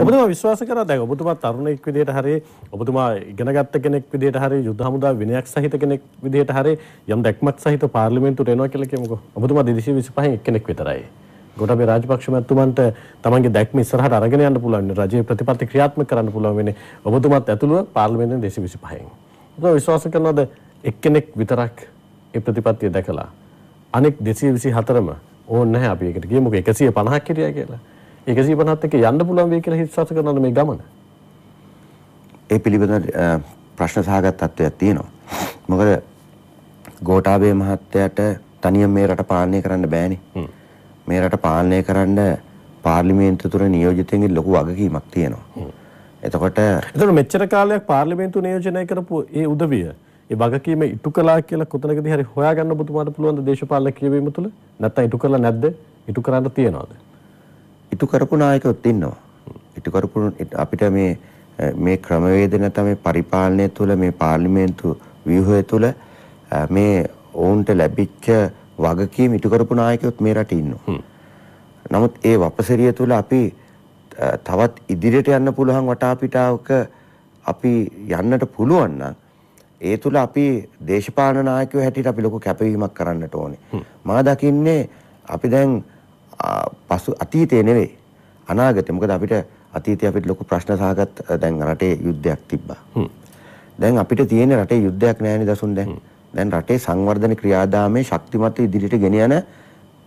ඔබතුමා විශ්වාස කරාද ඔබතුමා තරුණෙක් විදිහට හරි ඔබතුමා ඉගෙනගත්ත කෙනෙක් විදිහට හරි යුද හමුදා විනයක් සහිත කෙනෙක් විදිහට හරි යම් දැක්මක් සහිත පාර්ලිමේන්තුවට එනවා කියලා කියමුකෝ ඔබතුමා 225න් එක්කෙනෙක් විතරයි ගොඩබේ රාජපක්ෂ මැතිතුමන්ට තමන්ගේ දැක්ම ඉස්සරහට අරගෙන යන්න පුළුවන් රජයේ ප්‍රතිපත්ති ක්‍රියාත්මක කරන්න පුළුවන් වෙන්නේ ඔබතුමාත් ඇතුළුව පාර්ලිමේන්තුවේ 225න්. ඔබ විශ්වාස කරනවද එක්කෙනෙක් විතරක් ඒ ප්‍රතිපත්තිය දැකලා අනෙක් 224ම ඕනේ නැහැ අපි ඒකට ගියමුකෝ 150ක් හිටියා කියලා. 150ත් එක්ක යන්න පුළුවන් වෙයි කියලා හිතසස කරනවා මේ ගමන. ඒ පිළිබඳ ප්‍රශ්න සහගත තත්ත්වයක් තියෙනවා. මොකද ගෝඨාභය මහත්තයාට තනියෙන් මේ රට පාලනය කරන්න බෑනේ. මේ රට පාලනය කරන්න පාර්ලිමේන්තු තුර නියෝජිතයන්ගේ ලොකු වගකීමක් තියෙනවා. එතකොට එතකොට මෙච්චර කාලයක් පාර්ලිමේන්තු නියෝජනය කරපු ඒ උදවිය ඒ වගකීම ඉටු කළා කියලා කොතනකදී හරි හොයාගන්න ඔබතුමාට පුළුවන් ද දේශපාලන කියවීම තුළ? නැත්නම් ඉටු කළා නැද්ද? ඉටු කරන්න තියනවාද? ඉටු කරපු නායකයොත් ඉන්නවා. ඉටු කරපු අපිට මේ මේ ක්‍රමවේද නැත්නම් මේ පරිපාලනය තුළ මේ පාර්ලිමේන්තු ව්‍යුහය තුළ මේ ඔවුන්ට ලැබිච්ච වගකීම් ඉටු කරපු නායකයොත් මේ රටේ ඉන්නවා. නමුත් ඒ වපසරිය තුළ අපි තවත් ඉදිරියට යන්න පුළුවන් වටාපිටාවක අපි යන්නට පුළුවන් නම් ඒ තුළ අපි දේශපාලන නායකයෝ හැටියට අපි ලොකු කැපවීමක් කරන්නට ඕනේ. මා දකින්නේ අපි දැන් පසු අතීතයේ නෙවෙයි අනාගතේ මොකද අපිට අතීතයේ අපිට ලොකු ප්‍රශ්න සහගත දැන් රටේ යුද්ධයක් තිබ්බා. දැන් අපිට තියෙන රටේ යුද්ධයක් නැහැ දසුන් දැන්. දැන් රටේ සංවර්ධන ක්‍රියාදාමයේ ශක්තිමත් ඉදිරියට ගෙන යන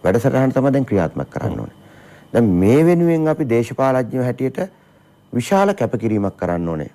වැඩසටහන තමයි දැන් ක්‍රියාත්මක කරන්න ඕනේ. දැන් මේ වෙනුවෙන් අපි දේශපාලඥයෝ හැටියට විශාල කැපකිරීමක් කරන්න ඕනේ.